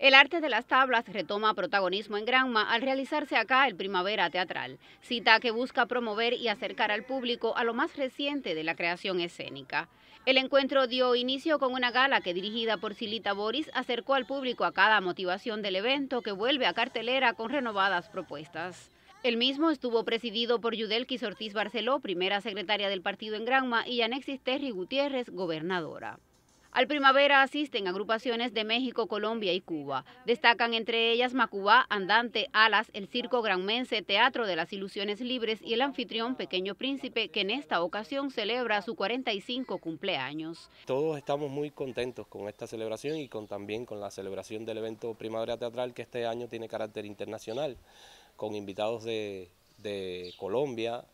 El arte de las tablas retoma protagonismo en Granma al realizarse acá el Primavera Teatral, cita que busca promover y acercar al público a lo más reciente de la creación escénica. El encuentro dio inicio con una gala que dirigida por Silita Boris acercó al público a cada motivación del evento que vuelve a cartelera con renovadas propuestas. El mismo estuvo presidido por Yudelquis Ortiz Barceló, primera secretaria del partido en Granma, y Anexis Terry Gutiérrez, gobernadora. Al primavera asisten agrupaciones de México, Colombia y Cuba. Destacan entre ellas Macubá, Andante, Alas, el Circo Granmense, Teatro de las Ilusiones Libres y el anfitrión Pequeño Príncipe, que en esta ocasión celebra su 45 cumpleaños. Todos estamos muy contentos con esta celebración y con, también con la celebración del evento Primavera Teatral, que este año tiene carácter internacional, con invitados de, Colombia,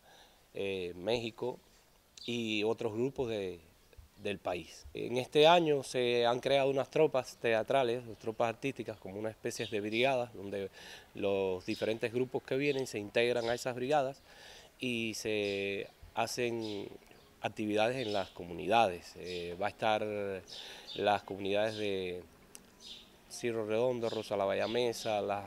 eh, México y otros grupos de del país. En este año se han creado unas tropas teatrales, tropas artísticas, como una especie de brigadas, donde los diferentes grupos que vienen se integran a esas brigadas y se hacen actividades en las comunidades. Eh, va a estar las comunidades de Cirro Redondo, Rosa la Mesa, las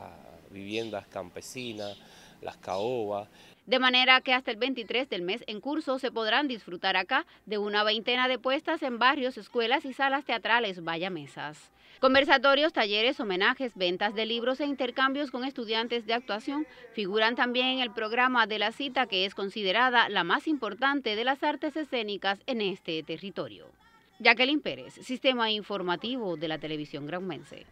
viviendas campesinas, las caobas, de manera que hasta el 23 del mes en curso se podrán disfrutar acá de una veintena de puestas en barrios, escuelas y salas teatrales vaya mesas. Conversatorios, talleres, homenajes, ventas de libros e intercambios con estudiantes de actuación figuran también en el programa de la cita que es considerada la más importante de las artes escénicas en este territorio. Jacqueline Pérez, Sistema Informativo de la Televisión Graumense.